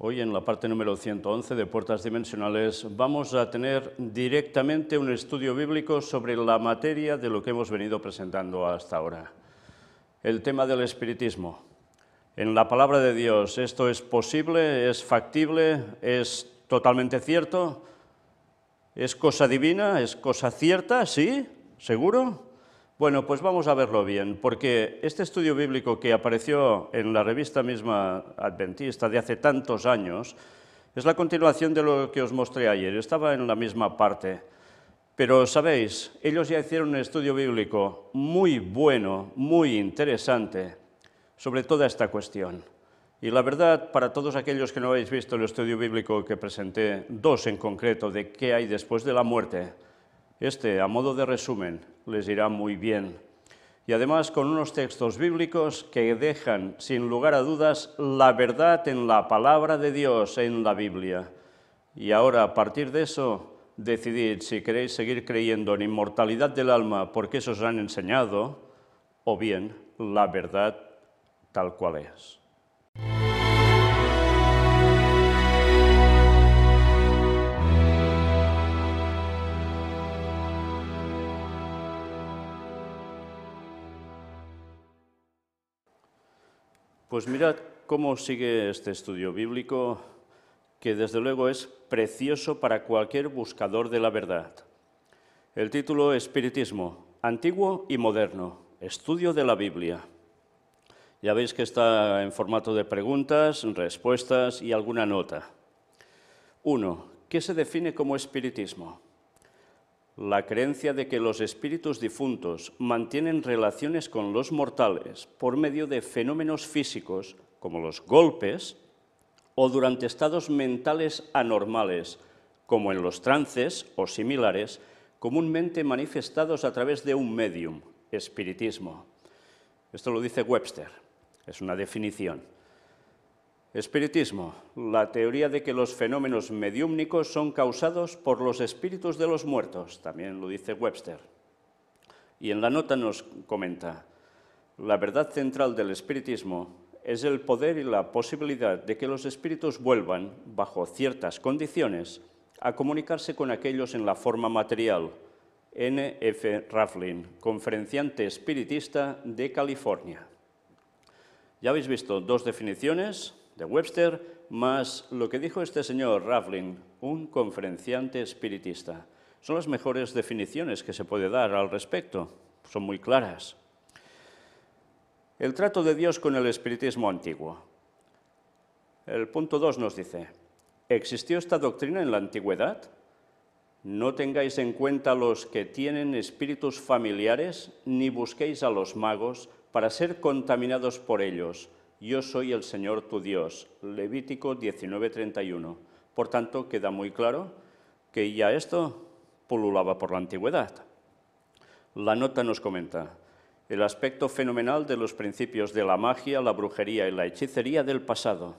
Hoy en la parte número 111 de Puertas Dimensionales vamos a tener directamente un estudio bíblico sobre la materia de lo que hemos venido presentando hasta ahora. El tema del espiritismo. En la palabra de Dios, ¿esto es posible? ¿Es factible? ¿Es totalmente cierto? ¿Es cosa divina? ¿Es cosa cierta? ¿Sí? ¿Seguro? Bueno, pues vamos a verlo bien, porque este estudio bíblico que apareció en la revista misma adventista de hace tantos años es la continuación de lo que os mostré ayer, estaba en la misma parte. Pero sabéis, ellos ya hicieron un estudio bíblico muy bueno, muy interesante sobre toda esta cuestión. Y la verdad, para todos aquellos que no habéis visto el estudio bíblico que presenté, dos en concreto, de qué hay después de la muerte, este, a modo de resumen, les irá muy bien. Y además con unos textos bíblicos que dejan, sin lugar a dudas, la verdad en la palabra de Dios, en la Biblia. Y ahora, a partir de eso, decidid si queréis seguir creyendo en inmortalidad del alma porque eso os han enseñado, o bien la verdad tal cual es. Pues mirad cómo sigue este estudio bíblico, que desde luego es precioso para cualquier buscador de la verdad. El título Espiritismo, antiguo y moderno, estudio de la Biblia. Ya veis que está en formato de preguntas, respuestas y alguna nota. 1. ¿Qué se define como espiritismo? la creencia de que los espíritus difuntos mantienen relaciones con los mortales por medio de fenómenos físicos como los golpes o durante estados mentales anormales, como en los trances o similares, comúnmente manifestados a través de un medium, espiritismo. Esto lo dice Webster, es una definición. Espiritismo, la teoría de que los fenómenos mediúmnicos son causados por los espíritus de los muertos, también lo dice Webster. Y en la nota nos comenta, la verdad central del espiritismo es el poder y la posibilidad de que los espíritus vuelvan, bajo ciertas condiciones, a comunicarse con aquellos en la forma material. N. F. Rafflin, conferenciante espiritista de California. Ya habéis visto dos definiciones, de Webster, más lo que dijo este señor Raffling, un conferenciante espiritista. Son las mejores definiciones que se puede dar al respecto, son muy claras. El trato de Dios con el espiritismo antiguo. El punto 2 nos dice, ¿existió esta doctrina en la antigüedad? No tengáis en cuenta los que tienen espíritus familiares, ni busquéis a los magos para ser contaminados por ellos yo soy el Señor tu Dios. Levítico 19:31. Por tanto, queda muy claro que ya esto pululaba por la antigüedad. La nota nos comenta, el aspecto fenomenal de los principios de la magia, la brujería y la hechicería del pasado.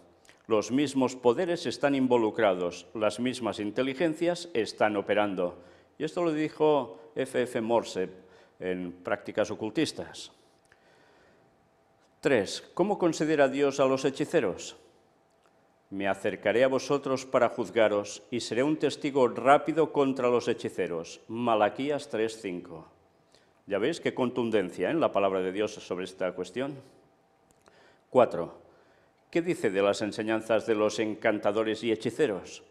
Los mismos poderes están involucrados, las mismas inteligencias están operando. Y esto lo dijo F.F. F. Morse en Prácticas Ocultistas. 3. ¿Cómo considera Dios a los hechiceros? Me acercaré a vosotros para juzgaros y seré un testigo rápido contra los hechiceros. Malaquías 3:5. Ya veis qué contundencia ¿eh? en la palabra de Dios sobre esta cuestión. 4. ¿Qué dice de las enseñanzas de los encantadores y hechiceros?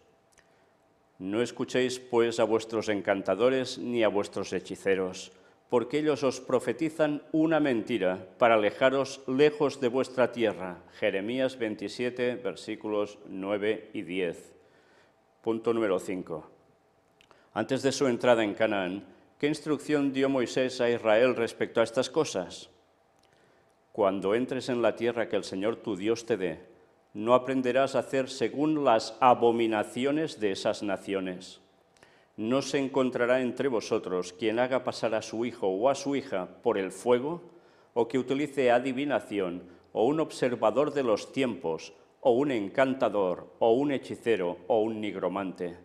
No escuchéis pues a vuestros encantadores ni a vuestros hechiceros porque ellos os profetizan una mentira para alejaros lejos de vuestra tierra. Jeremías 27, versículos 9 y 10. Punto número 5. Antes de su entrada en Canaán, ¿qué instrucción dio Moisés a Israel respecto a estas cosas? Cuando entres en la tierra que el Señor tu Dios te dé, no aprenderás a hacer según las abominaciones de esas naciones no se encontrará entre vosotros quien haga pasar a su hijo o a su hija por el fuego, o que utilice adivinación, o un observador de los tiempos, o un encantador, o un hechicero, o un nigromante.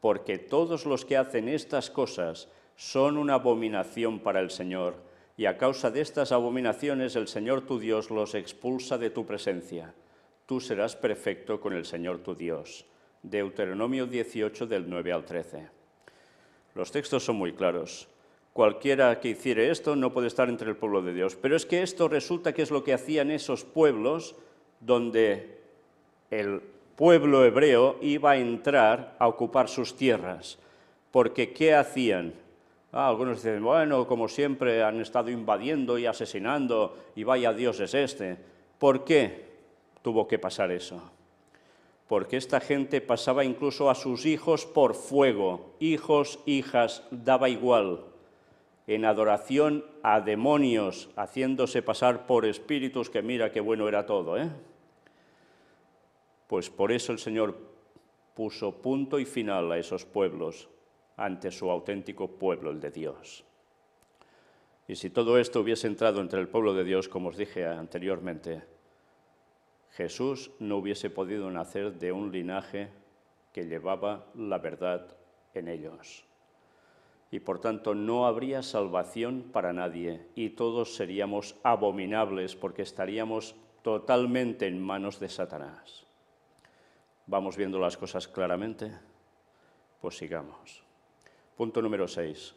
Porque todos los que hacen estas cosas son una abominación para el Señor, y a causa de estas abominaciones el Señor tu Dios los expulsa de tu presencia. Tú serás perfecto con el Señor tu Dios Deuteronomio 18 del 9 al 13. Los textos son muy claros. Cualquiera que hiciere esto no puede estar entre el pueblo de Dios. Pero es que esto resulta que es lo que hacían esos pueblos donde el pueblo hebreo iba a entrar a ocupar sus tierras. Porque ¿qué hacían? Ah, algunos dicen, bueno, como siempre han estado invadiendo y asesinando y vaya Dios es este. ¿Por qué tuvo que pasar eso? porque esta gente pasaba incluso a sus hijos por fuego, hijos, hijas, daba igual, en adoración a demonios, haciéndose pasar por espíritus, que mira qué bueno era todo. ¿eh? Pues por eso el Señor puso punto y final a esos pueblos, ante su auténtico pueblo, el de Dios. Y si todo esto hubiese entrado entre el pueblo de Dios, como os dije anteriormente, Jesús no hubiese podido nacer de un linaje que llevaba la verdad en ellos. Y por tanto no habría salvación para nadie y todos seríamos abominables porque estaríamos totalmente en manos de Satanás. ¿Vamos viendo las cosas claramente? Pues sigamos. Punto número 6.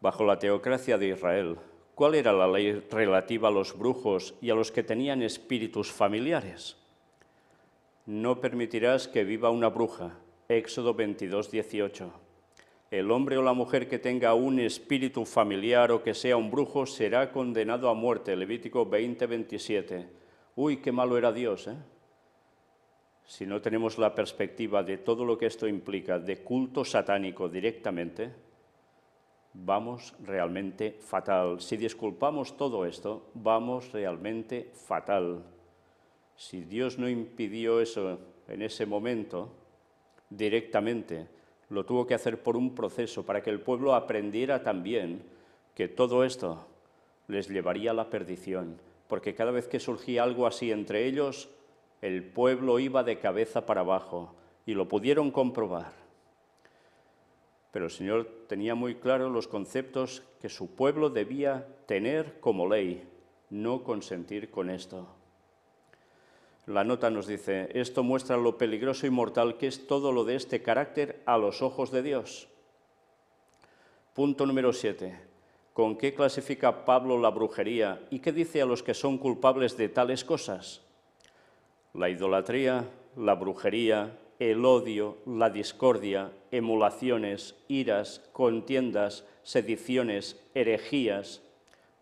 Bajo la teocracia de Israel, ¿Cuál era la ley relativa a los brujos y a los que tenían espíritus familiares? No permitirás que viva una bruja. Éxodo 22, 18. El hombre o la mujer que tenga un espíritu familiar o que sea un brujo será condenado a muerte. Levítico 20, 27. Uy, qué malo era Dios, ¿eh? Si no tenemos la perspectiva de todo lo que esto implica, de culto satánico directamente, vamos realmente fatal. Si disculpamos todo esto, vamos realmente fatal. Si Dios no impidió eso en ese momento, directamente, lo tuvo que hacer por un proceso para que el pueblo aprendiera también que todo esto les llevaría a la perdición, porque cada vez que surgía algo así entre ellos, el pueblo iba de cabeza para abajo y lo pudieron comprobar pero el Señor tenía muy claro los conceptos que su pueblo debía tener como ley, no consentir con esto. La nota nos dice, esto muestra lo peligroso y mortal que es todo lo de este carácter a los ojos de Dios. Punto número 7. ¿Con qué clasifica Pablo la brujería y qué dice a los que son culpables de tales cosas? La idolatría, la brujería, el odio, la discordia, emulaciones, iras, contiendas, sediciones, herejías.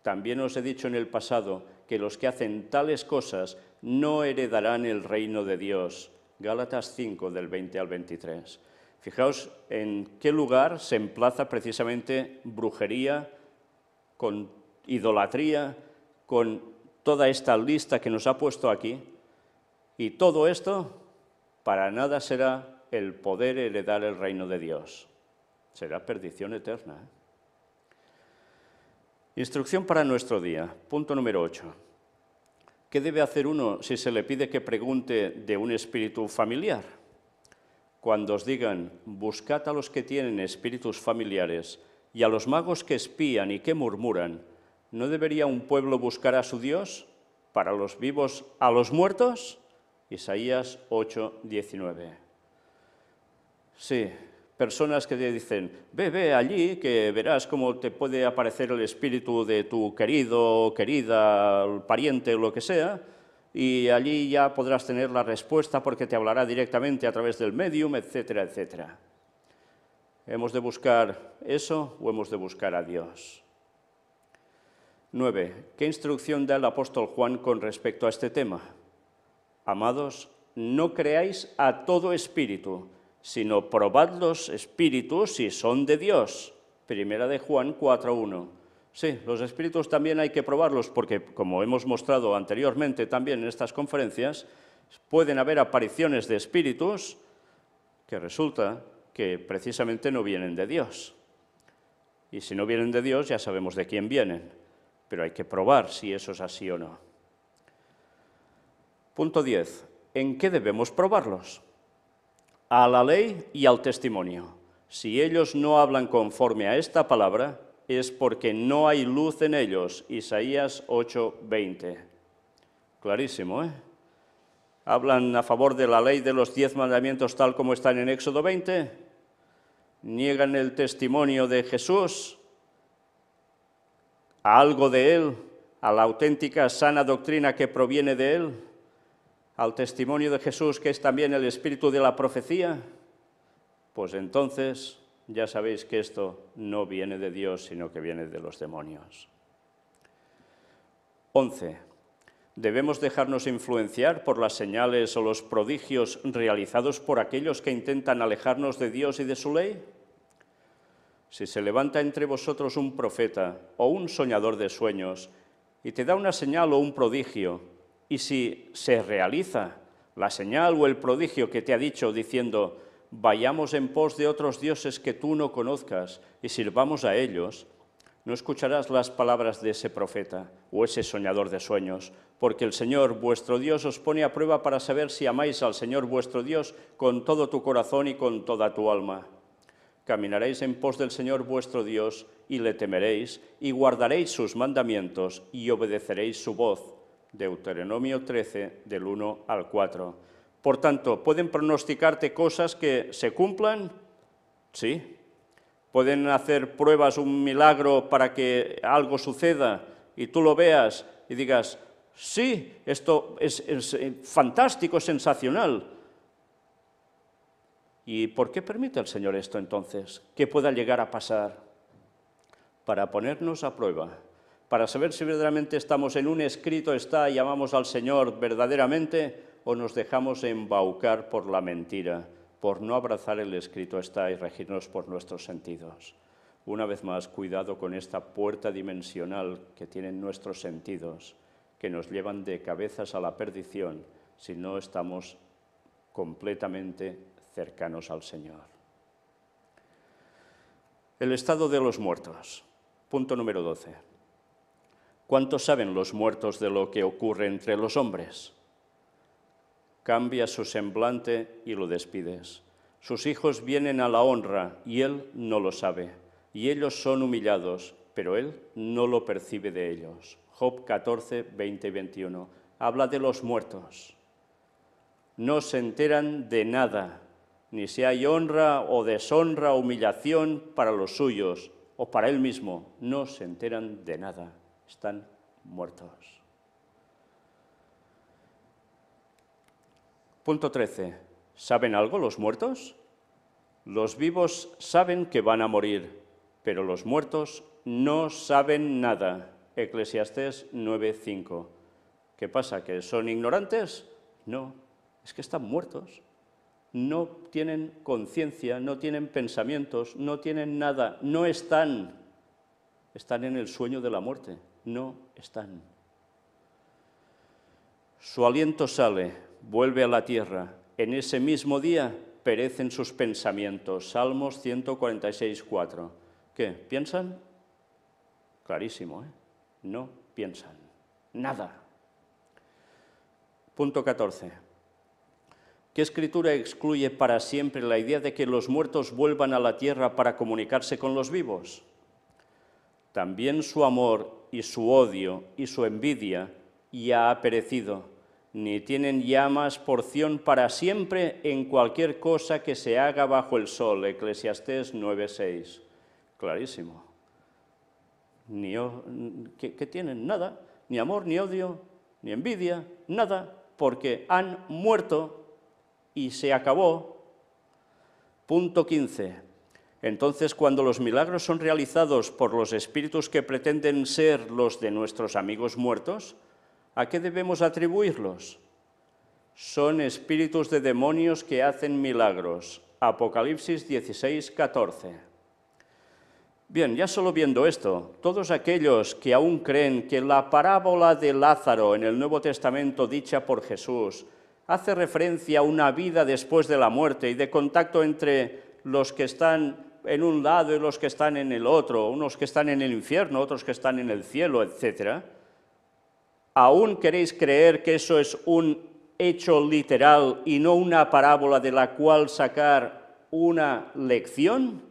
También os he dicho en el pasado que los que hacen tales cosas no heredarán el reino de Dios. Gálatas 5 del 20 al 23. Fijaos en qué lugar se emplaza precisamente brujería, con idolatría, con toda esta lista que nos ha puesto aquí. Y todo esto para nada será el poder heredar el reino de Dios. Será perdición eterna. ¿eh? Instrucción para nuestro día, punto número 8. ¿Qué debe hacer uno si se le pide que pregunte de un espíritu familiar? Cuando os digan, buscad a los que tienen espíritus familiares y a los magos que espían y que murmuran, ¿no debería un pueblo buscar a su Dios? ¿Para los vivos a los muertos? Isaías 8, 19. Sí, personas que te dicen, ve, ve allí, que verás cómo te puede aparecer el espíritu de tu querido, querida, pariente, o lo que sea, y allí ya podrás tener la respuesta porque te hablará directamente a través del medium, etcétera, etcétera. ¿Hemos de buscar eso o hemos de buscar a Dios? 9. ¿Qué instrucción da el apóstol Juan con respecto a este tema? Amados, no creáis a todo espíritu, sino probad los espíritus si son de Dios. Primera de Juan 4.1. Sí, los espíritus también hay que probarlos porque, como hemos mostrado anteriormente también en estas conferencias, pueden haber apariciones de espíritus que resulta que precisamente no vienen de Dios. Y si no vienen de Dios ya sabemos de quién vienen, pero hay que probar si eso es así o no. Punto 10. ¿En qué debemos probarlos? A la ley y al testimonio. Si ellos no hablan conforme a esta palabra, es porque no hay luz en ellos. Isaías 8:20. Clarísimo, ¿eh? Hablan a favor de la ley de los diez mandamientos tal como están en Éxodo 20. Niegan el testimonio de Jesús, a algo de Él, a la auténtica sana doctrina que proviene de Él al testimonio de Jesús, que es también el espíritu de la profecía, pues entonces ya sabéis que esto no viene de Dios, sino que viene de los demonios. 11. Debemos dejarnos influenciar por las señales o los prodigios realizados por aquellos que intentan alejarnos de Dios y de su ley. Si se levanta entre vosotros un profeta o un soñador de sueños y te da una señal o un prodigio, y si se realiza la señal o el prodigio que te ha dicho diciendo, vayamos en pos de otros dioses que tú no conozcas y sirvamos a ellos, no escucharás las palabras de ese profeta o ese soñador de sueños, porque el Señor vuestro Dios os pone a prueba para saber si amáis al Señor vuestro Dios con todo tu corazón y con toda tu alma. Caminaréis en pos del Señor vuestro Dios y le temeréis y guardaréis sus mandamientos y obedeceréis su voz Deuteronomio 13, del 1 al 4. Por tanto, ¿pueden pronosticarte cosas que se cumplan? Sí. ¿Pueden hacer pruebas, un milagro para que algo suceda y tú lo veas y digas, sí, esto es, es eh, fantástico, sensacional? ¿Y por qué permite el Señor esto entonces? ¿Qué pueda llegar a pasar para ponernos a prueba para saber si verdaderamente estamos en un escrito está y amamos al Señor verdaderamente o nos dejamos embaucar por la mentira, por no abrazar el escrito está y regirnos por nuestros sentidos. Una vez más, cuidado con esta puerta dimensional que tienen nuestros sentidos, que nos llevan de cabezas a la perdición si no estamos completamente cercanos al Señor. El estado de los muertos. Punto número 12. ¿Cuántos saben los muertos de lo que ocurre entre los hombres? Cambia su semblante y lo despides. Sus hijos vienen a la honra y él no lo sabe. Y ellos son humillados, pero él no lo percibe de ellos. Job 14, 20 y 21. Habla de los muertos. No se enteran de nada, ni si hay honra o deshonra, humillación para los suyos o para él mismo. No se enteran de nada están muertos. Punto 13. ¿Saben algo los muertos? Los vivos saben que van a morir, pero los muertos no saben nada. Eclesiastés 9:5. ¿Qué pasa? ¿Que son ignorantes? No, es que están muertos. No tienen conciencia, no tienen pensamientos, no tienen nada, no están. Están en el sueño de la muerte no están. Su aliento sale, vuelve a la tierra. En ese mismo día perecen sus pensamientos. Salmos 146:4. ¿Qué? ¿Piensan? Clarísimo, ¿eh? No piensan. Nada. Punto 14. ¿Qué escritura excluye para siempre la idea de que los muertos vuelvan a la tierra para comunicarse con los vivos? También su amor y su odio y su envidia ya ha perecido, ni tienen ya más porción para siempre en cualquier cosa que se haga bajo el sol. Eclesiastés 9:6. Clarísimo. Ni, ¿Qué tienen? Nada. Ni amor, ni odio, ni envidia, nada, porque han muerto y se acabó. Punto 15. Entonces, cuando los milagros son realizados por los espíritus que pretenden ser los de nuestros amigos muertos, ¿a qué debemos atribuirlos? Son espíritus de demonios que hacen milagros. Apocalipsis 16, 14. Bien, ya solo viendo esto, todos aquellos que aún creen que la parábola de Lázaro en el Nuevo Testamento dicha por Jesús hace referencia a una vida después de la muerte y de contacto entre los que están en un lado y los que están en el otro, unos que están en el infierno, otros que están en el cielo, etc. ¿Aún queréis creer que eso es un hecho literal y no una parábola de la cual sacar una lección?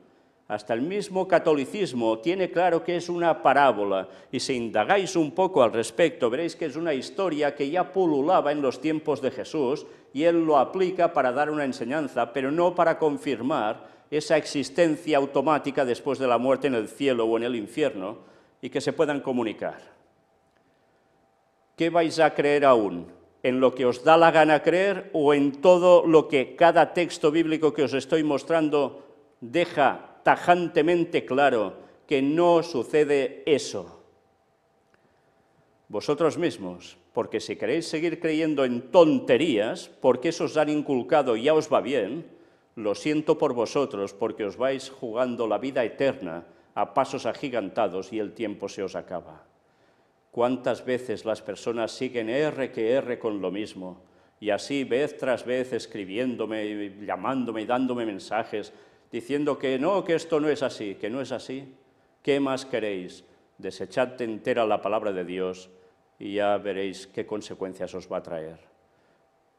Hasta el mismo catolicismo tiene claro que es una parábola y si indagáis un poco al respecto veréis que es una historia que ya pululaba en los tiempos de Jesús y él lo aplica para dar una enseñanza, pero no para confirmar esa existencia automática después de la muerte en el cielo o en el infierno y que se puedan comunicar. ¿Qué vais a creer aún? ¿En lo que os da la gana creer o en todo lo que cada texto bíblico que os estoy mostrando deja tajantemente claro que no sucede eso? Vosotros mismos, porque si queréis seguir creyendo en tonterías, porque eso os han inculcado y ya os va bien, lo siento por vosotros porque os vais jugando la vida eterna a pasos agigantados y el tiempo se os acaba. ¿Cuántas veces las personas siguen R que R con lo mismo? Y así vez tras vez escribiéndome, llamándome y dándome mensajes, diciendo que no, que esto no es así, que no es así. ¿Qué más queréis? Desechad entera la palabra de Dios y ya veréis qué consecuencias os va a traer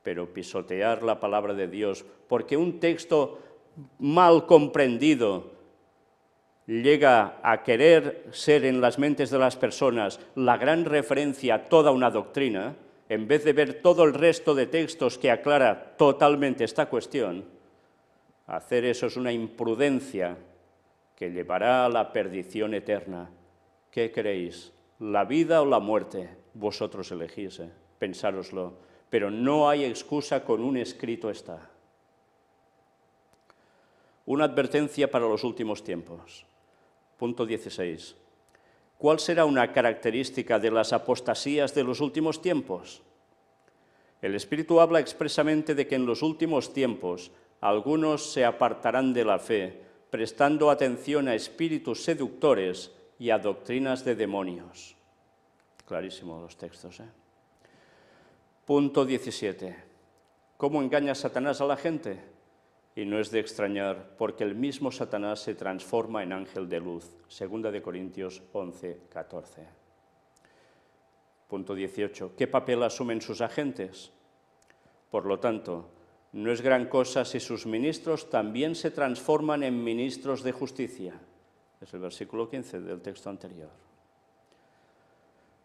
pero pisotear la palabra de Dios, porque un texto mal comprendido llega a querer ser en las mentes de las personas la gran referencia a toda una doctrina, en vez de ver todo el resto de textos que aclara totalmente esta cuestión, hacer eso es una imprudencia que llevará a la perdición eterna. ¿Qué creéis? ¿La vida o la muerte? Vosotros elegís, ¿eh? pensároslo pero no hay excusa con un escrito está. Una advertencia para los últimos tiempos. Punto 16. ¿Cuál será una característica de las apostasías de los últimos tiempos? El Espíritu habla expresamente de que en los últimos tiempos algunos se apartarán de la fe, prestando atención a espíritus seductores y a doctrinas de demonios. Clarísimo los textos, ¿eh? Punto 17. ¿Cómo engaña Satanás a la gente? Y no es de extrañar, porque el mismo Satanás se transforma en ángel de luz. Segunda de Corintios 11, 14. Punto 18. ¿Qué papel asumen sus agentes? Por lo tanto, no es gran cosa si sus ministros también se transforman en ministros de justicia. Es el versículo 15 del texto anterior.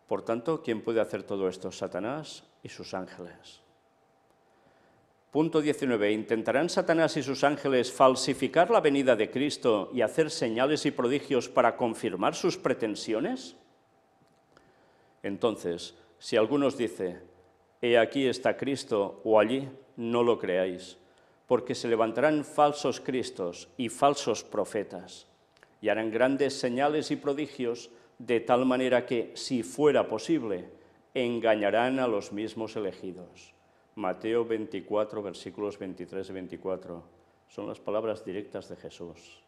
Por tanto, ¿quién puede hacer todo esto? ¿Satanás? y sus ángeles. Punto 19. ¿Intentarán Satanás y sus ángeles falsificar la venida de Cristo y hacer señales y prodigios para confirmar sus pretensiones? Entonces, si algunos dice, he aquí está Cristo o allí, no lo creáis, porque se levantarán falsos Cristos y falsos profetas, y harán grandes señales y prodigios de tal manera que, si fuera posible, engañarán a los mismos elegidos. Mateo 24, versículos 23 y 24. Son las palabras directas de Jesús.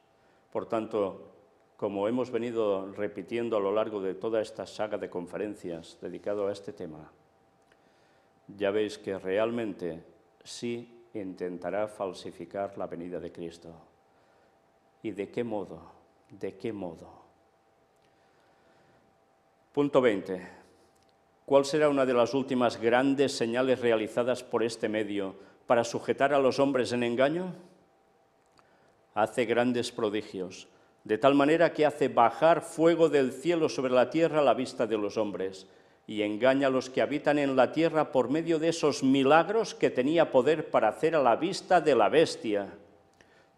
Por tanto, como hemos venido repitiendo a lo largo de toda esta saga de conferencias dedicado a este tema, ya veis que realmente sí intentará falsificar la venida de Cristo. ¿Y de qué modo? ¿De qué modo? Punto 20 cuál será una de las últimas grandes señales realizadas por este medio para sujetar a los hombres en engaño? Hace grandes prodigios, de tal manera que hace bajar fuego del cielo sobre la tierra a la vista de los hombres y engaña a los que habitan en la tierra por medio de esos milagros que tenía poder para hacer a la vista de la bestia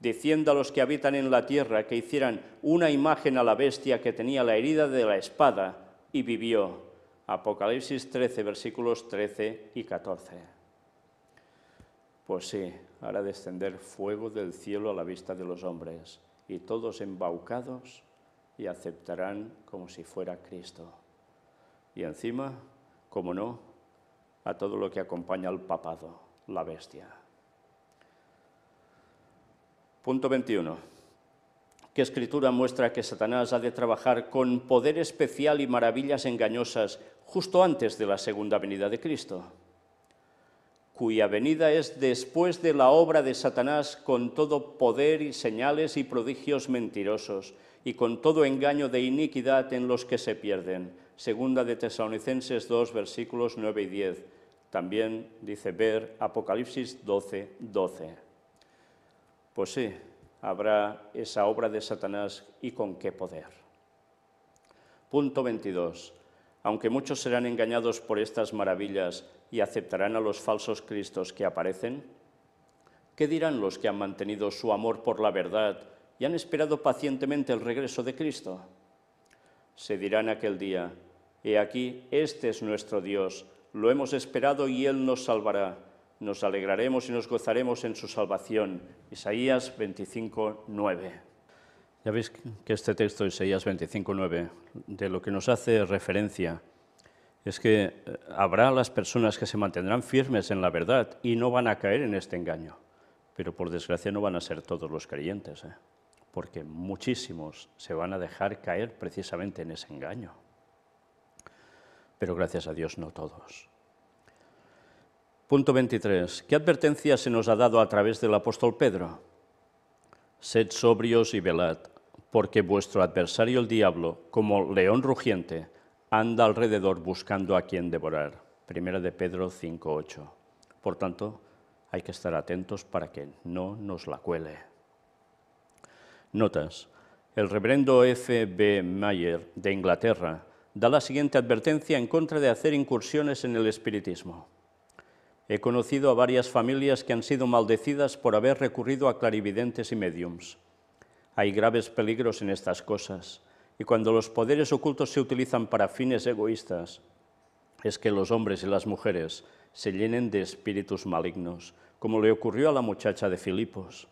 diciendo a los que habitan en la tierra que hicieran una imagen a la bestia que tenía la herida de la espada, y vivió. Apocalipsis 13, versículos 13 y 14. Pues sí, hará descender fuego del cielo a la vista de los hombres, y todos embaucados y aceptarán como si fuera Cristo. Y encima, como no, a todo lo que acompaña al papado, la bestia. Punto 21. ¿Qué escritura muestra que Satanás ha de trabajar con poder especial y maravillas engañosas justo antes de la segunda venida de Cristo, cuya venida es después de la obra de Satanás con todo poder y señales y prodigios mentirosos y con todo engaño de iniquidad en los que se pierden. Segunda de Tesalonicenses 2, versículos 9 y 10. También dice ver Apocalipsis 12, 12. Pues sí, habrá esa obra de Satanás y con qué poder. Punto 22 aunque muchos serán engañados por estas maravillas y aceptarán a los falsos cristos que aparecen? ¿Qué dirán los que han mantenido su amor por la verdad y han esperado pacientemente el regreso de Cristo? Se dirán aquel día, He aquí, este es nuestro Dios, lo hemos esperado y Él nos salvará. Nos alegraremos y nos gozaremos en su salvación. Isaías 25, ya veis que este texto de Isaías 25.9 de lo que nos hace referencia es que eh, habrá las personas que se mantendrán firmes en la verdad y no van a caer en este engaño. Pero por desgracia no van a ser todos los creyentes, ¿eh? porque muchísimos se van a dejar caer precisamente en ese engaño. Pero gracias a Dios no todos. Punto 23. ¿Qué advertencia se nos ha dado a través del apóstol Pedro? Sed sobrios y velad porque vuestro adversario el diablo, como león rugiente, anda alrededor buscando a quien devorar. Primera de Pedro 5.8. Por tanto, hay que estar atentos para que no nos la cuele. Notas. El reverendo F. B. Mayer, de Inglaterra, da la siguiente advertencia en contra de hacer incursiones en el espiritismo. He conocido a varias familias que han sido maldecidas por haber recurrido a clarividentes y mediums. Hay graves peligros en estas cosas, y cuando los poderes ocultos se utilizan para fines egoístas, es que los hombres y las mujeres se llenen de espíritus malignos, como le ocurrió a la muchacha de Filipos.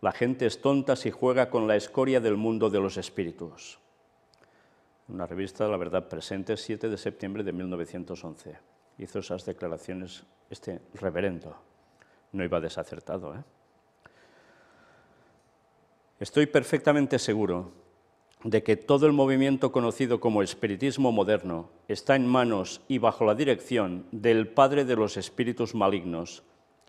La gente es tonta si juega con la escoria del mundo de los espíritus. Una revista, La Verdad Presente, 7 de septiembre de 1911. Hizo esas declaraciones este reverendo. No iba desacertado, ¿eh? Estoy perfectamente seguro de que todo el movimiento conocido como espiritismo moderno está en manos y bajo la dirección del padre de los espíritus malignos.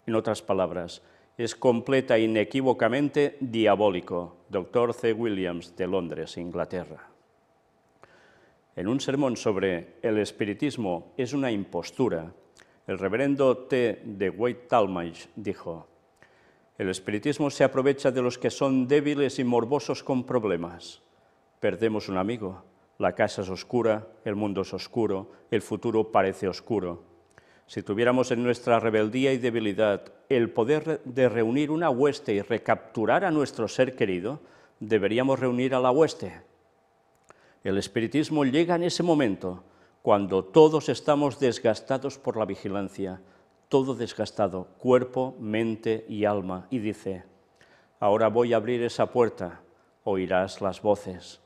En otras palabras, es completa e inequívocamente diabólico, Dr. C. Williams de Londres, Inglaterra. En un sermón sobre el espiritismo es una impostura, el reverendo T. de White Talmage dijo, el espiritismo se aprovecha de los que son débiles y morbosos con problemas. Perdemos un amigo, la casa es oscura, el mundo es oscuro, el futuro parece oscuro. Si tuviéramos en nuestra rebeldía y debilidad el poder de reunir una hueste y recapturar a nuestro ser querido, deberíamos reunir a la hueste. El espiritismo llega en ese momento, cuando todos estamos desgastados por la vigilancia, todo desgastado, cuerpo, mente y alma, y dice, ahora voy a abrir esa puerta, oirás las voces.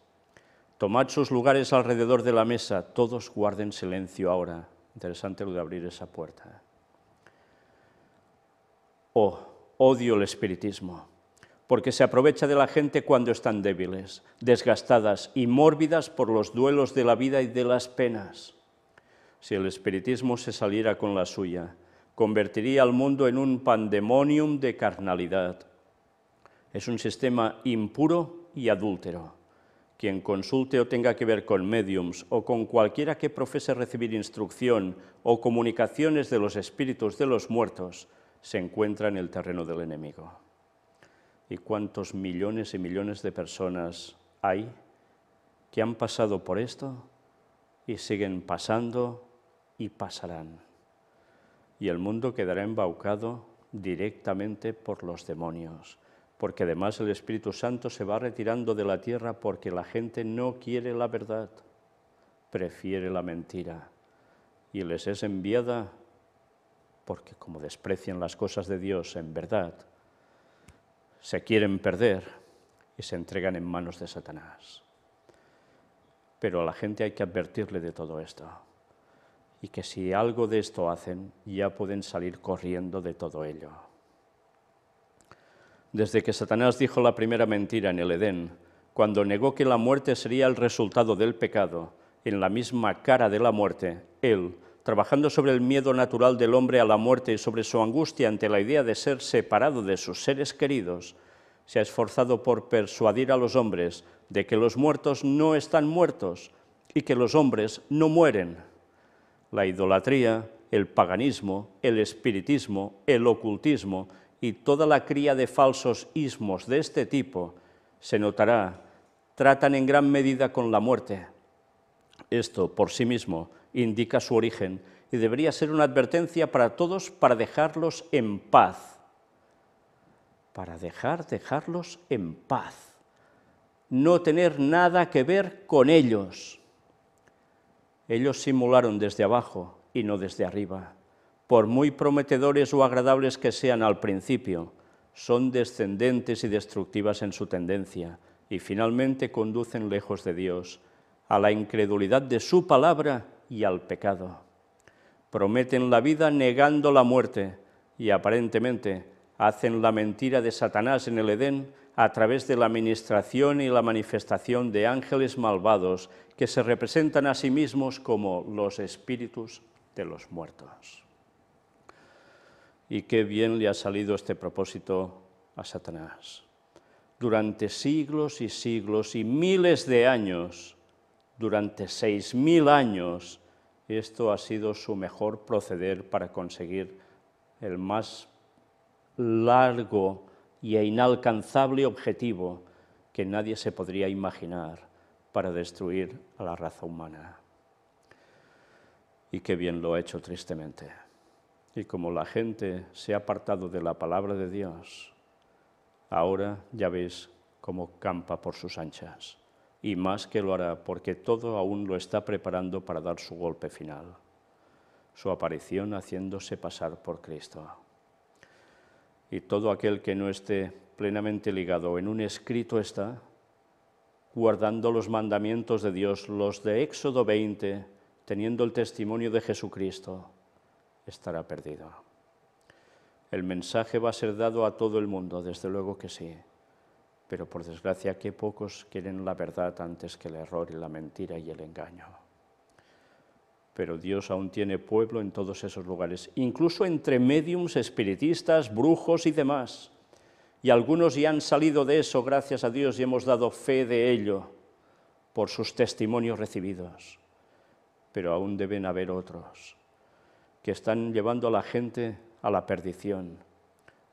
Tomad sus lugares alrededor de la mesa, todos guarden silencio ahora. Interesante lo de abrir esa puerta. Oh, odio el espiritismo, porque se aprovecha de la gente cuando están débiles, desgastadas y mórbidas por los duelos de la vida y de las penas. Si el espiritismo se saliera con la suya, convertiría al mundo en un pandemonium de carnalidad. Es un sistema impuro y adúltero. Quien consulte o tenga que ver con mediums o con cualquiera que profese recibir instrucción o comunicaciones de los espíritus de los muertos se encuentra en el terreno del enemigo. ¿Y cuántos millones y millones de personas hay que han pasado por esto y siguen pasando y pasarán? y el mundo quedará embaucado directamente por los demonios, porque además el Espíritu Santo se va retirando de la tierra porque la gente no quiere la verdad, prefiere la mentira, y les es enviada porque como desprecian las cosas de Dios en verdad, se quieren perder y se entregan en manos de Satanás. Pero a la gente hay que advertirle de todo esto y que si algo de esto hacen, ya pueden salir corriendo de todo ello. Desde que Satanás dijo la primera mentira en el Edén, cuando negó que la muerte sería el resultado del pecado, en la misma cara de la muerte, él, trabajando sobre el miedo natural del hombre a la muerte y sobre su angustia ante la idea de ser separado de sus seres queridos, se ha esforzado por persuadir a los hombres de que los muertos no están muertos y que los hombres no mueren la idolatría, el paganismo, el espiritismo, el ocultismo y toda la cría de falsos ismos de este tipo, se notará, tratan en gran medida con la muerte. Esto, por sí mismo, indica su origen y debería ser una advertencia para todos para dejarlos en paz. Para dejar, dejarlos en paz. No tener nada que ver con ellos. Ellos simularon desde abajo y no desde arriba. Por muy prometedores o agradables que sean al principio, son descendentes y destructivas en su tendencia y finalmente conducen lejos de Dios, a la incredulidad de su palabra y al pecado. Prometen la vida negando la muerte y aparentemente hacen la mentira de Satanás en el Edén a través de la administración y la manifestación de ángeles malvados que se representan a sí mismos como los espíritus de los muertos. Y qué bien le ha salido este propósito a Satanás. Durante siglos y siglos y miles de años, durante seis mil años, esto ha sido su mejor proceder para conseguir el más largo y e inalcanzable objetivo que nadie se podría imaginar para destruir a la raza humana. Y qué bien lo ha hecho tristemente. Y como la gente se ha apartado de la palabra de Dios, ahora ya veis cómo campa por sus anchas. Y más que lo hará porque todo aún lo está preparando para dar su golpe final, su aparición haciéndose pasar por Cristo y todo aquel que no esté plenamente ligado en un escrito está, guardando los mandamientos de Dios, los de Éxodo 20, teniendo el testimonio de Jesucristo, estará perdido. El mensaje va a ser dado a todo el mundo, desde luego que sí, pero por desgracia qué pocos quieren la verdad antes que el error y la mentira y el engaño pero Dios aún tiene pueblo en todos esos lugares, incluso entre médiums, espiritistas, brujos y demás. Y algunos ya han salido de eso, gracias a Dios, y hemos dado fe de ello por sus testimonios recibidos. Pero aún deben haber otros que están llevando a la gente a la perdición,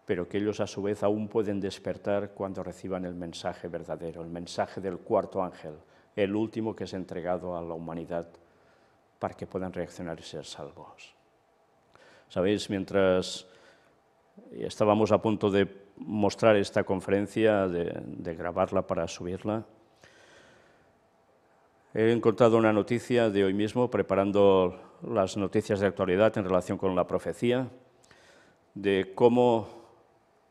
pero que ellos a su vez aún pueden despertar cuando reciban el mensaje verdadero, el mensaje del cuarto ángel, el último que es entregado a la humanidad para que puedan reaccionar y ser salvos. Sabéis, mientras estábamos a punto de mostrar esta conferencia, de, grabarla para subirla, he encontrado una noticia de hoy mismo, preparando las noticias de actualidad en relación con la profecía, de cómo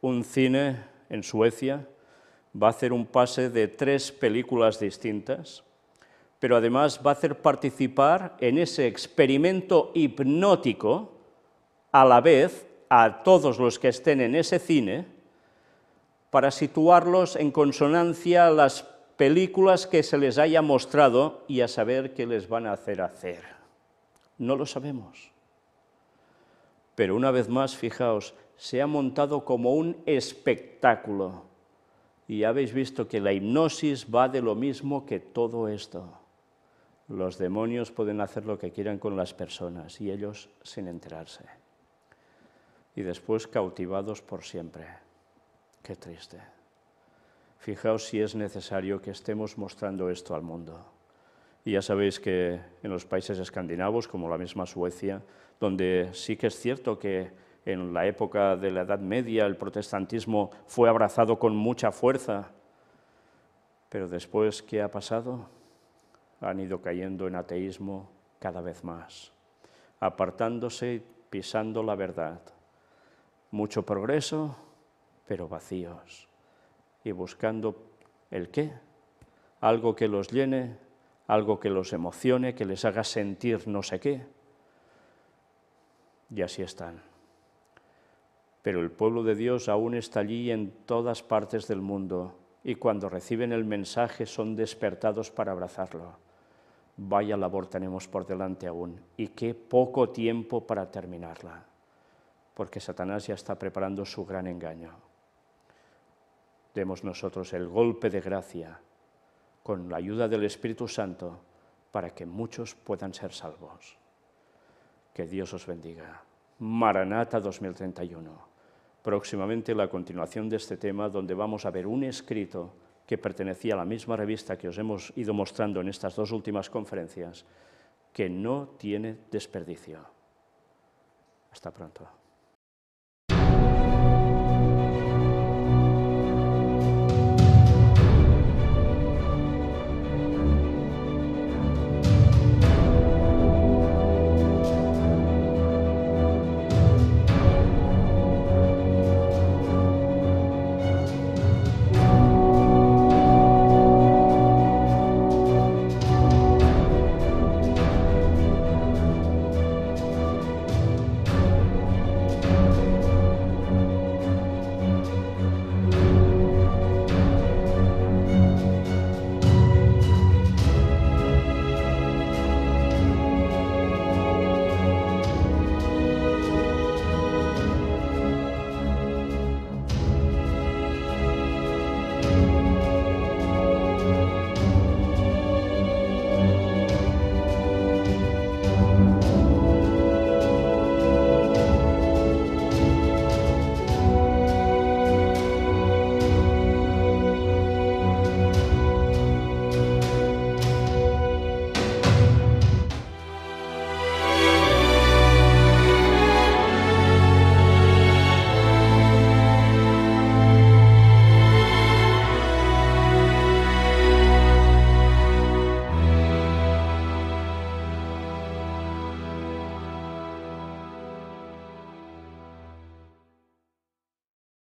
un cine en Suecia va a hacer un pase de tres películas distintas pero además va a hacer participar en ese experimento hipnótico a la vez a todos los que estén en ese cine para situarlos en consonancia a las películas que se les haya mostrado y a saber qué les van a hacer hacer. No lo sabemos. Pero una vez más, fijaos, se ha montado como un espectáculo. Y habéis visto que la hipnosis va de lo mismo que todo esto. Los demonios pueden hacer lo que quieran con las personas y ellos sin enterarse. Y después cautivados por siempre. Qué triste. Fijaos si es necesario que estemos mostrando esto al mundo. Y ya sabéis que en los países escandinavos, como la misma Suecia, donde sí que es cierto que en la época de la Edad Media el protestantismo fue abrazado con mucha fuerza, pero después, ¿qué ha pasado? han ido cayendo en ateísmo cada vez más, apartándose, y pisando la verdad. Mucho progreso, pero vacíos, y buscando el qué, algo que los llene, algo que los emocione, que les haga sentir no sé qué. Y así están. Pero el pueblo de Dios aún está allí en todas partes del mundo y cuando reciben el mensaje son despertados para abrazarlo vaya labor tenemos por delante aún y qué poco tiempo para terminarla, porque Satanás ya está preparando su gran engaño. Demos nosotros el golpe de gracia con la ayuda del Espíritu Santo para que muchos puedan ser salvos. Que Dios os bendiga. Maranata 2031. Próximamente la continuación de este tema donde vamos a ver un escrito que pertenecía a la misma revista que os hemos ido mostrando en estas dos últimas conferencias, que no tiene desperdicio. Hasta pronto.